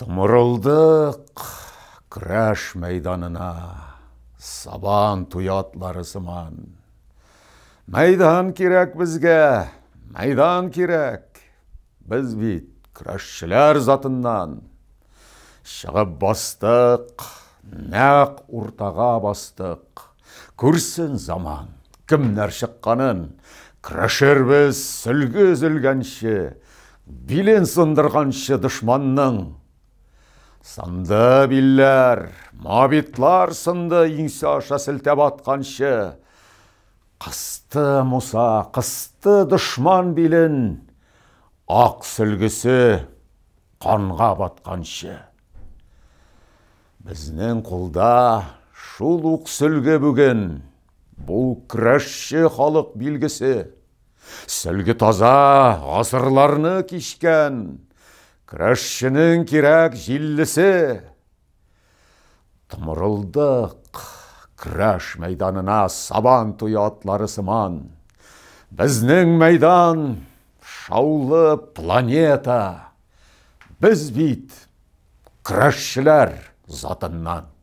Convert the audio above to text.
Тұмырылдық күрәш мәйданына сабан тұя сыман. керек бізге, мәйдан керек. Біз бит күрәшшілер затыннан. Шығып бастық, нәқ ортаға бастық. Көрсін заман, кімнәр шыққанын. Күрәшербіз сүлгі үзілгенше, билен сындырғаншы дұшманның Санды билләр мабитлар сынды еңсе аша сілтеп атқаншы қысты мұса қысты дұшман билін ақ сүлгісі қанға батқаншы біздің қолда шул уқ сүлгі бүгін бұл күрәшші халық белгісі сүлгі таза ғасырларны кешкен Крашшының керек жиллісі. Тұмырылдық, краш мейданына сабан тұй атлары сыман. Біздің мейдан шаулы планета. Біз бит крашшылар затыннан.